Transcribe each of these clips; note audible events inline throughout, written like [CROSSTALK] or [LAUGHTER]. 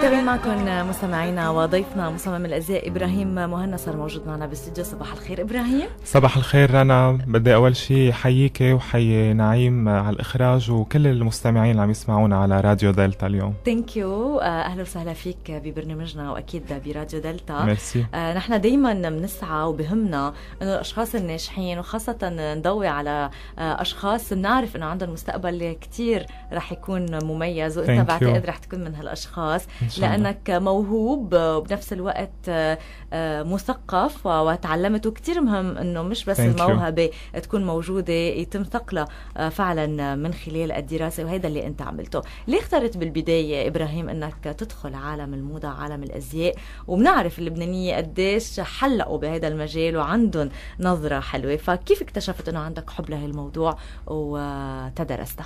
تابعين معكم مستمعينا وضيفنا مصمم الازياء ابراهيم مهنا صار موجود معنا بالاستديو صباح الخير ابراهيم صباح الخير رنا بدي اول شيء حييكي وحيي نعيم على الاخراج وكل المستمعين اللي عم يسمعونا على راديو دلتا اليوم ثانك آه، يو اهلا وسهلا فيك ببرنامجنا واكيد براديو دلتا ميرسي آه، نحن دائما بنسعى وبهمنا انه الاشخاص الناجحين وخاصه نضوي على آه، اشخاص بنعرف انه عندهم مستقبل كثير رح يكون مميز وانت بعتقد رح تكون من من هالاشخاص لانك موهوب وبنفس الوقت آه، آه، مثقف وتعلمت وكثير مهم انه مش بس Thank الموهبه you. تكون موجوده يتم ثقلها فعلا من خلال الدراسه وهذا اللي انت عملته ليه اخترت بالبدايه ابراهيم انك تدخل عالم الموضه عالم الازياء وبنعرف اللبنانيه قديش حلقوا بهذا المجال وعندهم نظره حلوه فكيف اكتشفت انه عندك حب لهالموضوع وتدرسته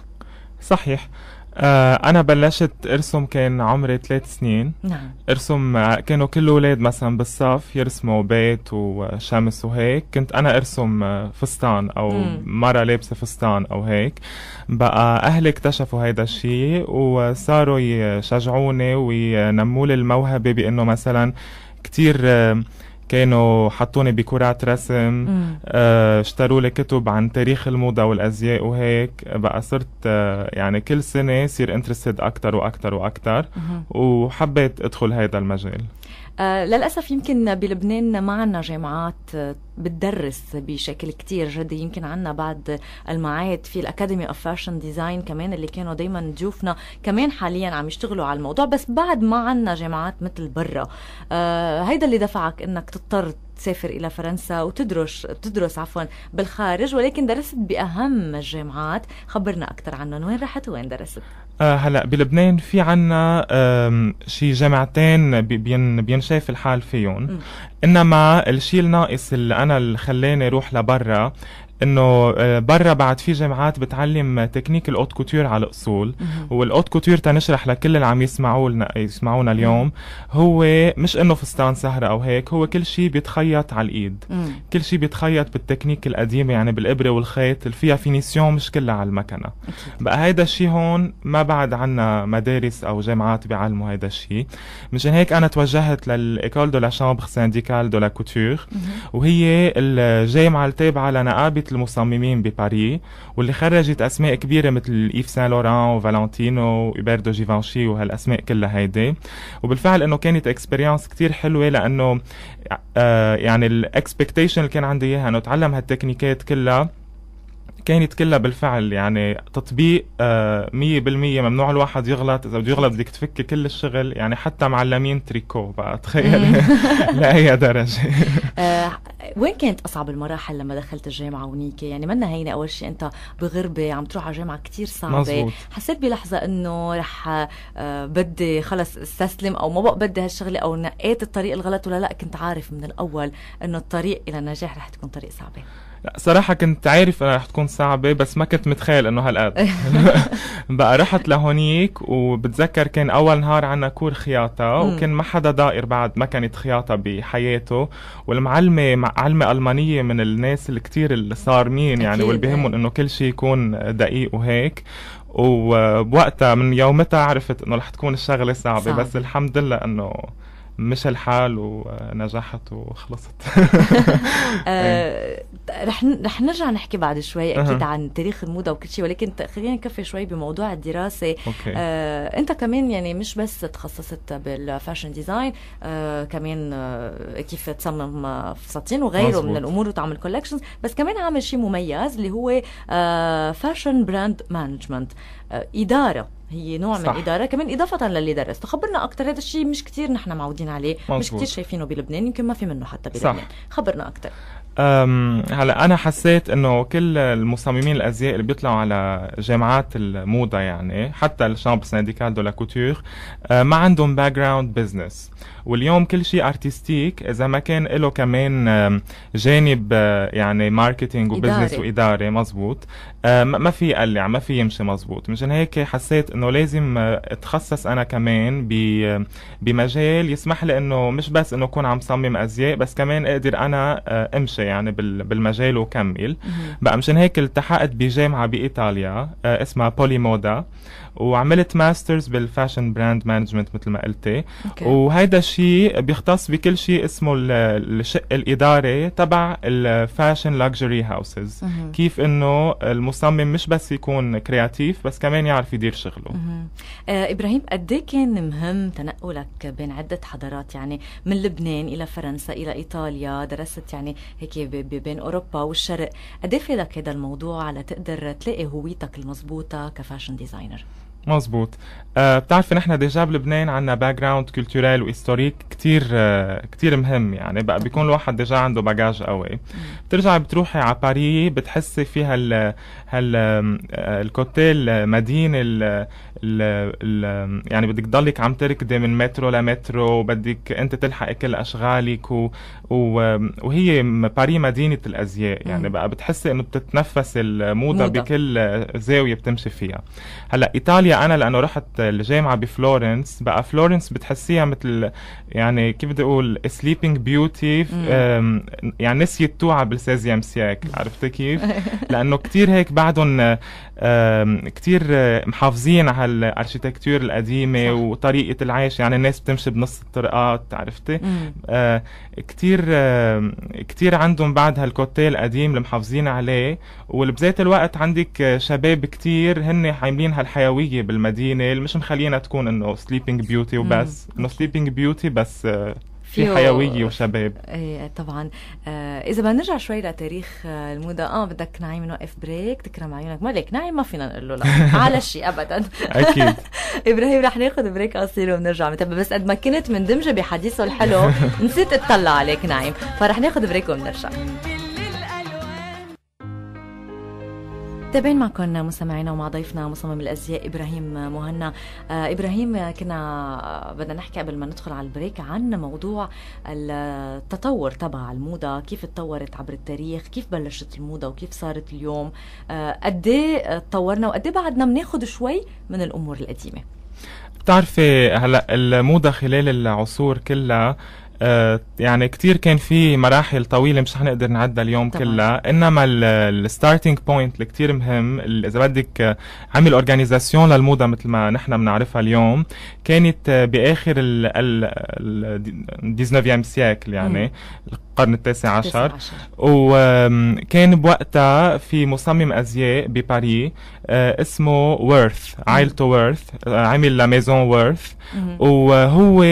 صحيح آه انا بلشت ارسم كان عمري ثلاث سنين نعم ارسم آه، كانوا كل الاولاد مثلا بالصف يرسموا بيت وشمس وهيك كنت انا ارسم آه، فستان او مم. مره لابسه فستان او هيك بقى اهلي اكتشفوا هيدا الشيء وصاروا يشجعوني وينموا لي الموهبه بانه مثلا كتير آه، كانوا حطوني بكرة رسم آه، اشتروا لي كتب عن تاريخ الموضة والأزياء وهيك بقى صرت آه، يعني كل سنة صير انترستد أكتر وأكتر وأكتر وحبيت أدخل هذا المجال آه، للأسف يمكن بلبنان ما عنا جامعات آه، بتدرس بشكل كتير جدي يمكن عنا بعد المعاهد في الأكاديمي أوف فاشن ديزاين كمان اللي كانوا دايما ضيوفنا كمان حاليا عم يشتغلوا على الموضوع بس بعد ما عنا جامعات مثل برا آه، هيدا اللي دفعك انك تضطر تسافر الى فرنسا وتدرس تدرس عفوا بالخارج ولكن درست باهم الجامعات خبرنا اكثر عنهم وين رحت وين درست آه، هلا بلبنان في عنا شي جامعتين بين بينشاف الحال فيهم انما الشيء الناقص اللي انا اللي خلاني اروح لبرا انه آه، برا بعد في جامعات بتعلم تكنيك الاوت كوتير على الاصول والاوت كوتير تنشرح لكل اللي عم يسمعوا لنا يسمعونا اليوم هو مش انه فستان سهره او هيك هو كل شيء بيتخيط على الايد كل شيء بيتخيط بالتكنيك القديمه يعني بالابره والخيط اللي فيها فينيسيون مش كلها على المكنه بقى هيدا الشيء هون ما بعد عنا مدارس او جامعات بيعلموا هيدا الشيء مشان هيك انا توجهت للايكول دو لا شامبر سانديكال دو لا كوتور وهي الجامعه التابعه لنقابه جمعية المصممين بباريس واللي خرجت أسماء كبيرة مثل إيف سان لوران وفالنتينو وإيبردو جيفانشي وهالأسماء كلها هيدي وبالفعل إنه كانت اكسبيرينس كتير حلوة لأنه آه يعني الاكسبكتيشن اللي كان عندي إياها إنه أتعلم هالتكنيكات كلها كانت كلها بالفعل يعني تطبيق آه، مية بالمية ممنوع الواحد يغلط إذا بده يغلط بدك تفكي كل الشغل يعني حتى معلمين تريكو بقى [LAUGHS] تخيل [LAUGHS] لأي درجة [LAUGHS] آه، وين كانت أصعب المراحل لما دخلت الجامعة ونيكة يعني منا هينة أول شيء أنت بغربة عم تروح على جامعة كتير صعبة مزبوط. حسيت بلحظة أنه رح آه، بدي خلص استسلم أو ما بقى بدي هالشغلة أو نقيت الطريق الغلط ولا لا كنت عارف من الأول أنه الطريق إلى النجاح رح تكون طريق صعبة لا صراحة كنت عارف انها رح تكون صعبة بس ما كنت متخيل انه هالقد [LAUGHS] بقى رحت لهونيك وبتذكر كان اول نهار عنا كور خياطة وكان ما حدا دائر بعد ما كانت خياطة بحياته والمعلمة معلمة المانية من الناس اللي الصارمين يعني واللي بيهمهم إيه. انه كل شيء يكون دقيق وهيك وبوقتها من يومتها عرفت انه رح تكون الشغله صعبه صعب. بس الحمد لله انه مش الحال ونجحت وخلصت [LAUGHS] إيه. آه، رح رح نرجع نحكي بعد شوي اكيد عن تاريخ الموضه وكل شيء ولكن خلينا نكفي شوي بموضوع الدراسه أوكي. آه انت كمان يعني مش بس تخصصت بالفاشن ديزاين آه كمان آه كيف تصمم فساتين وغيره مزبوط. من الامور وتعمل كولكشنز بس كمان عامل شيء مميز اللي هو آه فاشن براند مانجمنت آه اداره هي نوع صح. من الاداره كمان اضافه للي درست خبرنا اكثر هذا الشيء مش كثير نحن معودين عليه مزبوط. مش كثير شايفينه بلبنان يمكن ما في منه حتى بلبنان صح. خبرنا اكثر هلا انا حسيت انه كل المصممين الازياء اللي بيطلعوا على جامعات الموضه يعني حتى الشامب سانديكال دو لا كوتور ما عندهم باك جراوند بزنس واليوم كل شيء ارتستيك اذا ما كان له كمان جانب آه، يعني ماركتينج وبزنس واداري مزبوط ما في يقلع ما في يمشي مزبوط مشان هيك حسيت انه لازم آه، اتخصص انا كمان بمجال يسمح لي انه مش بس انه اكون عم صمم ازياء بس كمان اقدر انا آه، امشي يعني بالمجال وكمل بقى مشان هيك التحقت بجامعه بايطاليا اسمها بولي مودا وعملت ماسترز بالفاشن براند مانجمنت مثل ما قلتي okay. وهيدا الشيء بيختص بكل شيء اسمه الشق الاداري تبع الفاشن لاكجري هاوسز كيف انه المصمم مش بس يكون كرياتيف بس كمان يعرف يدير شغله آه ابراهيم قد إيه كان مهم تنقلك بين عده حضارات يعني من لبنان الى فرنسا الى ايطاليا درست يعني هيك بين اوروبا والشرق قد إيه فادك هذا الموضوع على تقدر تلاقي هويتك المضبوطه كفاشن ديزاينر مزبوط آه نحن ديجا بلبنان عندنا باك جراوند كولتورال وهيستوريك كثير آه مهم يعني بقى بيكون الواحد ديجا عنده باجاج قوي بترجعي بتروحي على باري بتحسي في هال هال آه، الكوتيل آه، مدينه المدينه ال ال ال يعني بدك تضلك عم تركضي من مترو لمترو وبدك انت تلحقي كل اشغالك و و وهي باري مدينه الازياء يعني بقى بتحسي انه بتتنفس الموضه موضة. بكل زاويه بتمشي فيها هلا ايطاليا انا لانه رحت الجامعه بفلورنس بقى فلورنس بتحسيها مثل يعني كيف بدي اقول سليبينج بيوتي يعني نسيت توعى بالسازيام سياك عرفتي كيف؟ [LAUGHS] لانه كثير هيك بعدهم كثير محافظين على الاركيتكتور القديمه صح. وطريقه العيش يعني الناس بتمشي بنص الطرقات عرفتي؟ آه، كثير كثير عندهم بعد هالكوتيل القديم اللي محافظين عليه وبذات الوقت عندك شباب كثير هن عاملين هالحيويه بالمدينه اللي مش مخلينا تكون انه سليبينج بيوتي وبس انه سليبينج بيوتي بس آه، في حيويه وشباب ايه طبعا آه اذا بدنا نرجع شوي لتاريخ آه، الموضه اه بدك نعيم نوقف بريك تكرم عيونك مالك نعيم ما فينا نقول له لا [LAUGHS] على شيء ابدا اكيد [LAUGHS] ابراهيم رح ناخذ بريك قصير وبنرجع متابع بس قد ما كنت مندمجه بحديثه الحلو [LAUGHS] نسيت اطلع عليك نعيم فرح ناخذ بريك وبنرجع متابعين معكم مستمعينا ومع ضيفنا مصمم الازياء ابراهيم مهنا آه، ابراهيم كنا آه، بدنا نحكي قبل ما ندخل على البريك عن موضوع التطور تبع الموضه كيف تطورت عبر التاريخ كيف بلشت الموضه وكيف صارت اليوم آه، قد ايه تطورنا وقد إيه بعدنا بناخذ شوي من الامور القديمه بتعرفي هلا الموضه خلال العصور كلها آه يعني كتير كان في مراحل طويله مش رح نقدر نعدها اليوم طبعا. كلها انما الستارتنج بوينت اللي كتير مهم اذا بدك آه، عمل اورجانيزاسيون للموضه مثل ما نحن بنعرفها اليوم كانت آه، باخر ال 19 سيكل يعني القرن التاسع عشر عشر. وكان بوقتها في مصمم ازياء بباريس آه، اسمه ورث عائلته ورث عمل لميزون ورث وهو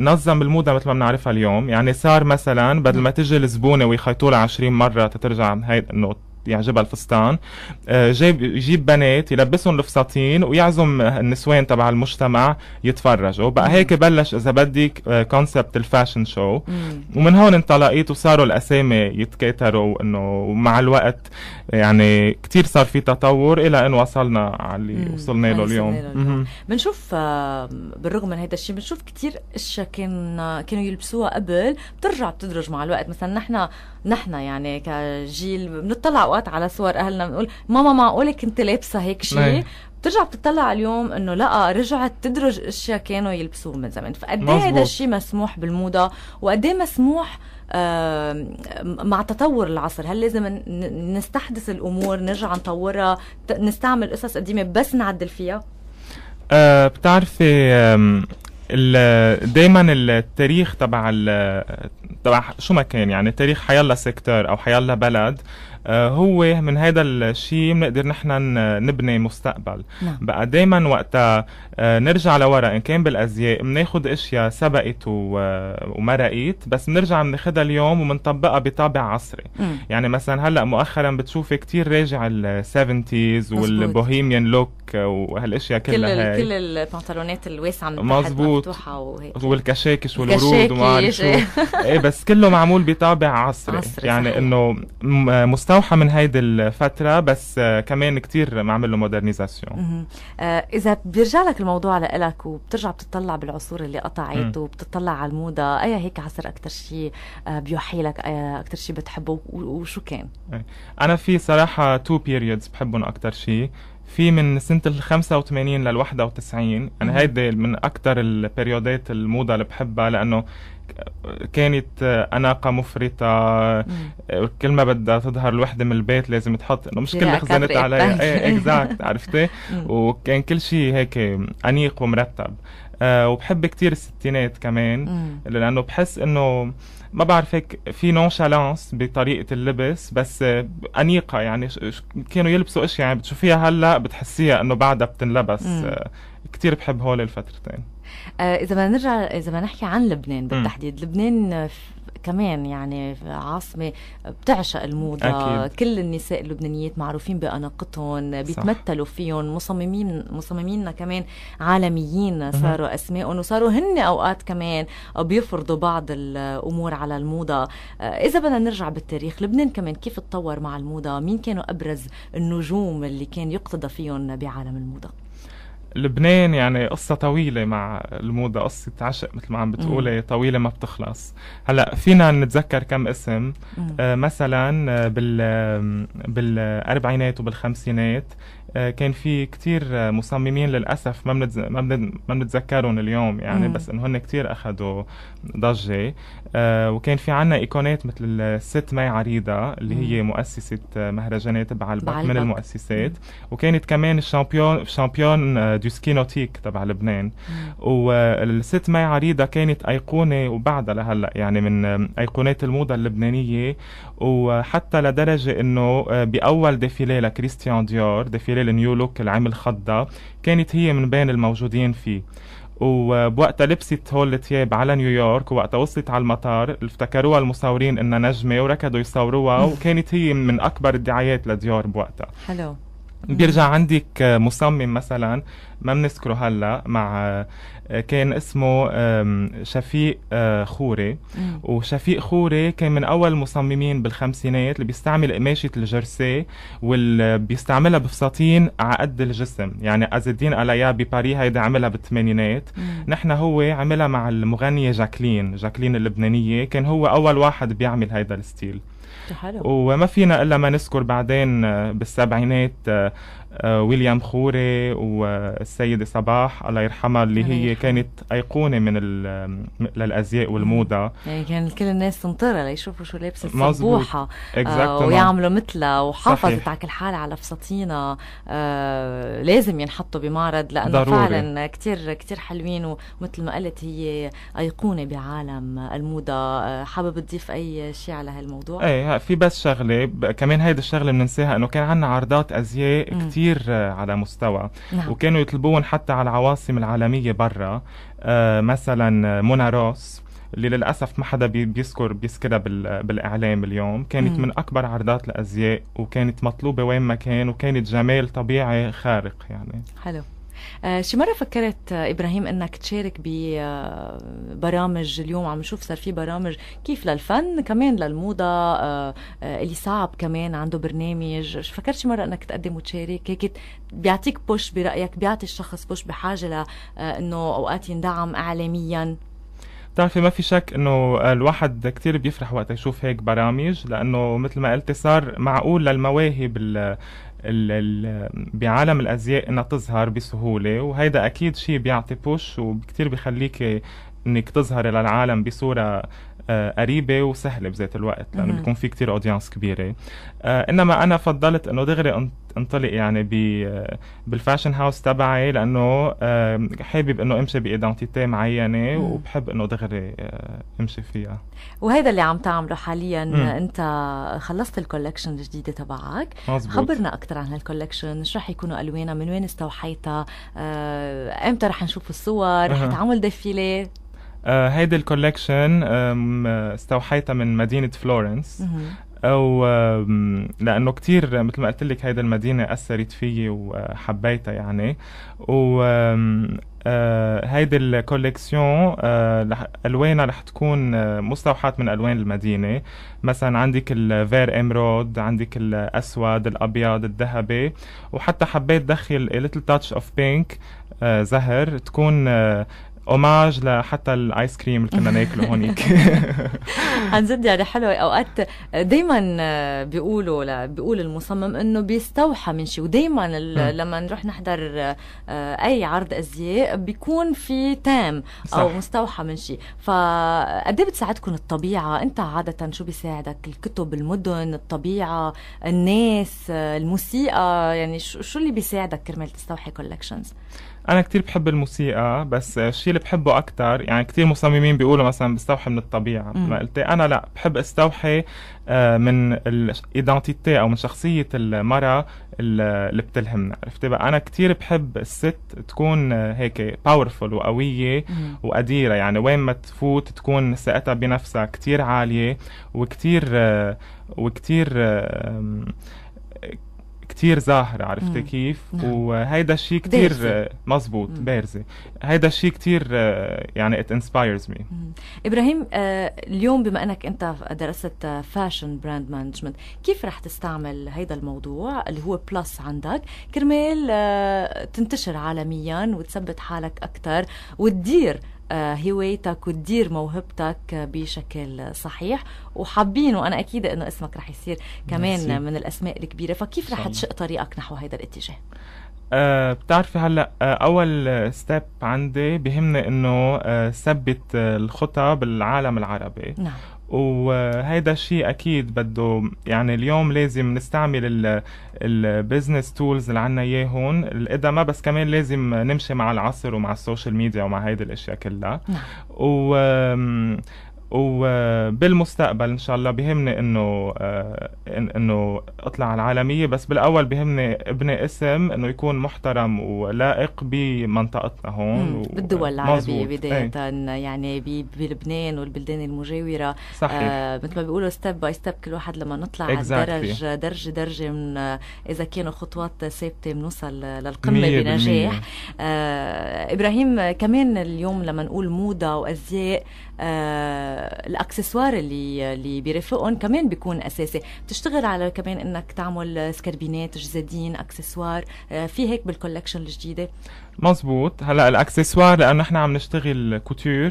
نظم الموضه مثل ما بنعرفها اليوم يعني صار مثلا بدل ما تجي الزبونه ويخيطوا لها 20 مره تترجع هاي انه يعجبها يعني الفستان آه، جيب يجيب بنات يلبسهم الفساتين ويعزم النسوان تبع المجتمع يتفرجوا بقى هيك بلش اذا بدك كونسبت آه، الفاشن شو ومن هون انطلقت وصاروا الاسامي يتكاتروا انه مع الوقت يعني كثير صار في تطور الى ان وصلنا على اللي وصلنا له اليوم بنشوف آه، بالرغم من هذا الشيء بنشوف كثير اشياء كان كانوا يلبسوها قبل بترجع بتدرج مع الوقت مثلا نحن نحن يعني كجيل بنطلع اوقات على صور اهلنا بنقول ماما معقوله كنت لابسه هيك شيء نعم. بترجع بتطلع اليوم انه لا رجعت تدرج اشياء كانوا يلبسوه من زمان فقد ايه هذا الشيء مسموح بالموضه وقد ايه مسموح آه، مع تطور العصر هل لازم نستحدث الامور نرجع نطورها نستعمل قصص قديمه بس نعدل فيها أه بتعرفي دايما التاريخ تبع تبع شو ما كان يعني تاريخ حيالله سيكتور او حيالله بلد آه، هو من هذا الشيء بنقدر نحن نبني مستقبل نعم. بقى دائما وقتها آه، نرجع لورا ان كان بالازياء بناخد اشياء سبقت آه، ومرقت بس بنرجع بناخذها اليوم وبنطبقها بطابع عصري مم. يعني مثلا هلا مؤخرا بتشوفي كتير راجع السيفنتيز والبوهيميان لوك وهالاشياء كلها كل هاي. كل البنطلونات الواسعه مفتوحه وهيك والكشاكش والورود وما [LAUGHS] ايه بس بس كله معمول بطابع عصري, عصري يعني صحيح. انه آه، مستوحى من هيدي الفتره بس آه، كمان كتير معمل له مودرنيزاسيون آه، اذا بيرجع لك الموضوع لك وبترجع بتطلع بالعصور اللي قطعت وبتطلع على الموضه اي هيك عصر اكثر شيء بيوحي لك اكثر شيء بتحبه وشو كان إيه. انا في صراحه تو بيريودز بحبهم اكثر شيء في من سنة ال 85 لل 91 يعني هيدي من أكثر البريودات الموضة اللي بحبها لأنه كانت أناقة مفرطة كل ما بدها تظهر الوحدة من البيت لازم تحط إنه مش كل خزنت عليها إيه إكزاكت [LAUGHS] عرفتي وكان كل شيء هيك أنيق ومرتب آه وبحب كتير الستينات كمان مم. لانه بحس انه ما بعرف هيك في نونشالانس بطريقه اللبس بس آه انيقه يعني كانوا يلبسوا اشياء يعني بتشوفيها هلا بتحسيها انه بعدها بتنلبس آه كتير بحب هول الفترتين آه اذا بدنا نرجع اذا بدنا نحكي عن لبنان بالتحديد مم. لبنان كمان يعني عاصمه بتعشق الموضه أكيد. كل النساء اللبنانيات معروفين باناقتهم بيتمثلوا فيهم مصممين مصمميننا كمان عالميين صاروا اسمائهم وصاروا هن اوقات كمان بيفرضوا بعض الامور على الموضه آه، اذا بدنا نرجع بالتاريخ لبنان كمان كيف تطور مع الموضه مين كانوا ابرز النجوم اللي كان يقتضى فيهم بعالم الموضه لبنان يعني قصة طويلة مع الموضة قصة عشق مثل ما عم بتقولي طويلة ما بتخلص هلا فينا نتذكر كم اسم آه مثلا آه، بال بالأربعينات وبالخمسينات آه، كان في كتير آه، مصممين للاسف ما بنتز... ما, ما بنتذكرهم اليوم يعني مم. بس انه هن كتير اخذوا ضجه آه وكان في عنا ايقونات مثل الست مي عريضه اللي مم. هي مؤسسه آه، مهرجانات بعلبك من المؤسسات مم. وكانت كمان الشامبيون شامبيون دو سكينوتيك نوتيك تبع لبنان والست مي عريضه كانت ايقونه وبعدها لهلا يعني من ايقونات الموضه اللبنانيه وحتى لدرجه انه باول ديفيلي لكريستيان ديور ديفيلي خلال نيو لوك العام خضة كانت هي من بين الموجودين فيه وبوقتها لبست هول الثياب على نيويورك ووقتها وصلت على المطار افتكروها المصورين انها نجمه وركضوا يصوروها وكانت هي من اكبر الدعايات لديور بوقتها حلو بيرجع عندك آه، مصمم مثلا ما بنذكره هلا مع آه، كان اسمه شفيق آه، خوري وشفيق خوري كان من اول المصممين بالخمسينات اللي بيستعمل قماشه الجرسي واللي بيستعملها بفساتين على قد الجسم يعني از الدين الايا بباري هيدا عملها بالثمانينات نحن هو عملها مع المغنيه جاكلين جاكلين اللبنانيه كان هو اول واحد بيعمل هيدا الستيل حلو. وما فينا إلا ما نذكر بعدين بالسبعينات آه، آه، ويليام خوري والسيدة صباح الله يرحمها اللي هي كانت أيقونة من للأزياء والموضة يعني كان كل الناس تنطرها ليشوفوا شو لابسة الصبوحة آه ويعملوا مثلها وحافظت على كل حال على فساتينها آه لازم ينحطوا بمعرض لأنه ضروري. فعلا كتير كتير حلوين ومثل ما قلت هي أيقونة بعالم الموضة آه، حابب تضيف أي شيء على هالموضوع؟ ايه في بس شغلة كمان هيدا الشغلة بننساها إنه كان عندنا عرضات أزياء كتير كتير آه، على مستوى نعم. وكانوا يطلبون حتى على العواصم العالمية برا آه، مثلا آه، موناروس اللي للاسف ما حدا بيذكر بيذكرها بالاعلام اليوم كانت مم. من اكبر عرضات الازياء وكانت مطلوبه وين ما كان وكانت جمال طبيعي خارق يعني حلو آه، شي مره فكرت آه، ابراهيم انك تشارك ببرامج آه، اليوم عم نشوف صار في برامج كيف للفن كمان للموضه اللي صعب كمان عنده برنامج فكرت شي مره انك تقدم وتشارك هيك بيعطيك بوش برايك بيعطي الشخص بوش بحاجه لانه اوقات يندعم اعلاميا بتعرفي ما في شك انه الواحد كتير بيفرح وقت يشوف هيك برامج لانه مثل ما قلتي صار معقول للمواهب بعالم الازياء انها تظهر بسهوله وهيدا اكيد شيء بيعطي بوش وكثير بخليك انك تظهري للعالم بصوره آه، قريبه وسهله بذات الوقت لانه بيكون في كتير اودينس كبيره آه، انما انا فضلت انه دغري انطلق يعني آه، بالفاشن هاوس تبعي لانه حابب انه امشي بايدنتيتي معينه وبحب انه دغري امشي فيها وهذا اللي عم تعمله حاليا مم. انت خلصت الكولكشن الجديده تبعك مزبوط. خبرنا اكثر عن هالكولكشن شو رح يكونوا الوانها من وين استوحيتها امتى رح نشوف الصور رح تعمل ديفيلي آه، هيدي الكولكشن استوحيتها من مدينة فلورنس او لانه كثير مثل ما قلت لك هيدي المدينه اثرت فيي وحبيتها يعني و آه، هيدي الكوليكسيون آه، الوانها رح تكون مستوحاه من الوان المدينه مثلا عندك الفير امرود عندك الاسود الابيض الذهبي وحتى حبيت دخل ليتل تاتش اوف بينك زهر تكون اوماج لحتى الايس كريم اللي كنا [LAUGHS] ناكله هونيك [LAUGHS] عن جد يعني حلوه اوقات دائما بيقولوا بيقول المصمم انه بيستوحى من شيء ودائما لما نروح نحضر آه، اي عرض ازياء بيكون في تام او صح. مستوحى من شيء فقد إيه بتساعدكم الطبيعه انت عاده شو بيساعدك الكتب المدن الطبيعه الناس آه، الموسيقى يعني شو اللي بيساعدك كرمال تستوحي كولكشنز انا كتير بحب الموسيقى بس الشيء اللي بحبه اكثر يعني كتير مصممين بيقولوا مثلا بستوحي من الطبيعه ما قلت إيه، انا لا بحب استوحي آه، من الايدنتيتي او من شخصيه المراه اللي بتلهمنا عرفتي بقى انا كتير بحب الست تكون هيك باورفل وقويه وقديره يعني وين ما تفوت تكون ثقتها بنفسها كتير عاليه وكتير آه، وكتير كتير زاهرة عرفتي كيف نعم. وهيدا الشيء كتير مزبوط بارزة هيدا الشيء كتير يعني it inspires me إبراهيم آه، اليوم بما أنك أنت درست فاشن براند مانجمنت كيف رح تستعمل هيدا الموضوع اللي هو بلس عندك كرمال آه، تنتشر عالميا وتثبت حالك أكثر وتدير هوايتك وتدير موهبتك بشكل صحيح وحابين وانا اكيد انه اسمك رح يصير كمان نسي. من الاسماء الكبيره فكيف رح تشق طريقك نحو هذا الاتجاه أه بتعرفي هلا آه، اول ستيب عندي بهمني انه آه، ثبت الخطى بالعالم العربي نعم. وهيدا الشيء اكيد بده يعني اليوم لازم نستعمل البزنس تولز اللي عنا اياه هون ما بس كمان لازم نمشي مع العصر ومع السوشيال ميديا ومع هيدي الاشياء كلها نعم. و وبالمستقبل ان شاء الله بهمني انه آه، انه اطلع على العالميه بس بالاول بهمني ابني اسم انه يكون محترم ولائق بمنطقتنا هون بالدول العربيه بدايه ايه. يعني بلبنان والبلدان المجاوره صحيح. آه مثل ما بيقولوا ستيب باي ستيب كل واحد لما نطلع exactly. على الدرج درجه درجه من آه، اذا كانوا خطوات ثابته بنوصل للقمه بنجاح آه ابراهيم كمان اليوم لما نقول موضه وازياء آه، الاكسسوار اللي اللي بيرافقهم كمان بيكون اساسي بتشتغل على كمان انك تعمل سكربينات جزادين اكسسوار آه، في هيك بالكولكشن الجديده مزبوط هلا الاكسسوار لانه نحن عم نشتغل كوتور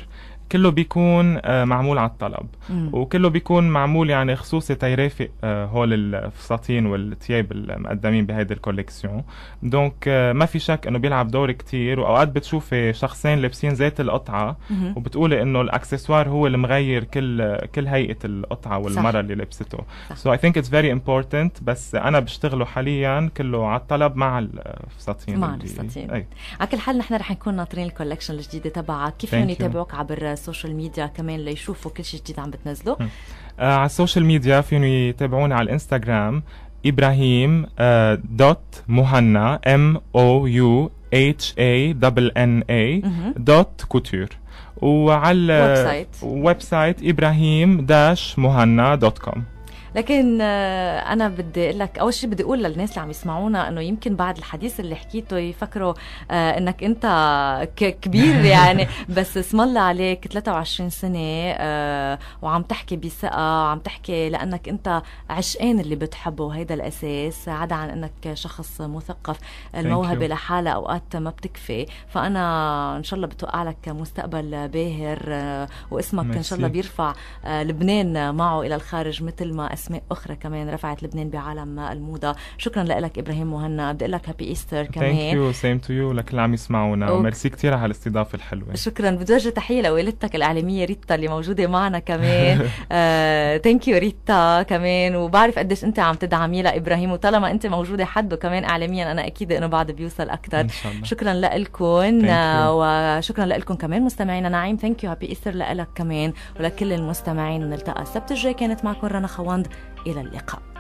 كله بيكون آه، معمول على الطلب مم. وكله بيكون معمول يعني خصوصي تيرافق آه، هول الفساتين والتياب المقدمين بهيدي الكوليكسيون دونك آه، ما في شك انه بيلعب دور كتير واوقات بتشوفي شخصين لابسين ذات القطعه مم. وبتقولي انه الاكسسوار هو اللي مغير كل كل هيئه القطعه والمره اللي لبسته سو اي ثينك اتس فيري امبورتنت بس انا بشتغله حاليا كله على الطلب مع الفساتين مع الفساتين على كل حال نحن رح نكون ناطرين الكوليكشن الجديده تبعك كيف فيهم يتابعوك عبر السوشيال ميديا كمان ليشوفوا كل شيء جديد عم بتنزلوا آه على السوشيال ميديا فيهم يتابعونا على الانستغرام ابراهيم آه دوت مهنا ام او يو اتش اي دبل ان اي دوت كوتور وعلى الويب سايت ابراهيم داش مهنا دوت كوم لكن آه، انا بدي اقول لك اول شيء بدي اقول للناس اللي عم يسمعونا انه يمكن بعد الحديث اللي حكيته يفكروا آه، انك انت كبير [LAUGHS] يعني بس اسم الله عليك 23 سنه آه، وعم تحكي بثقه عم تحكي لانك انت عشقان اللي بتحبه وهيدا الاساس عدا عن انك شخص مثقف الموهبه لحالها اوقات ما بتكفي فانا ان شاء الله بتوقع لك مستقبل باهر واسمك ان شاء الله بيرفع لبنان معه الى الخارج مثل ما اسمه أسماء أخرى كمان رفعت لبنان بعالم الموضة شكرا لك إبراهيم مهنا بدي أقول لك هابي إيستر كمان ثانك يو سيم تو يو لكل اللي عم يسمعونا وميرسي كثير على الاستضافة الحلوة شكرا بدي أوجه تحية لوالدتك الإعلامية ريتا اللي موجودة معنا كمان ثانك [LAUGHS] آه، يو ريتا كمان وبعرف قديش أنت عم تدعمي لإبراهيم وطالما أنت موجودة حده كمان إعلاميا أنا أكيد إنه بعد بيوصل أكثر إن شاء الله. شكرا لكم آه، وشكرا لكم كمان مستمعينا نعيم ثانك يو هابي إيستر لك كمان ولكل المستمعين ونلتقى السبت الجاي كانت معكم رنا خواند إلى اللقاء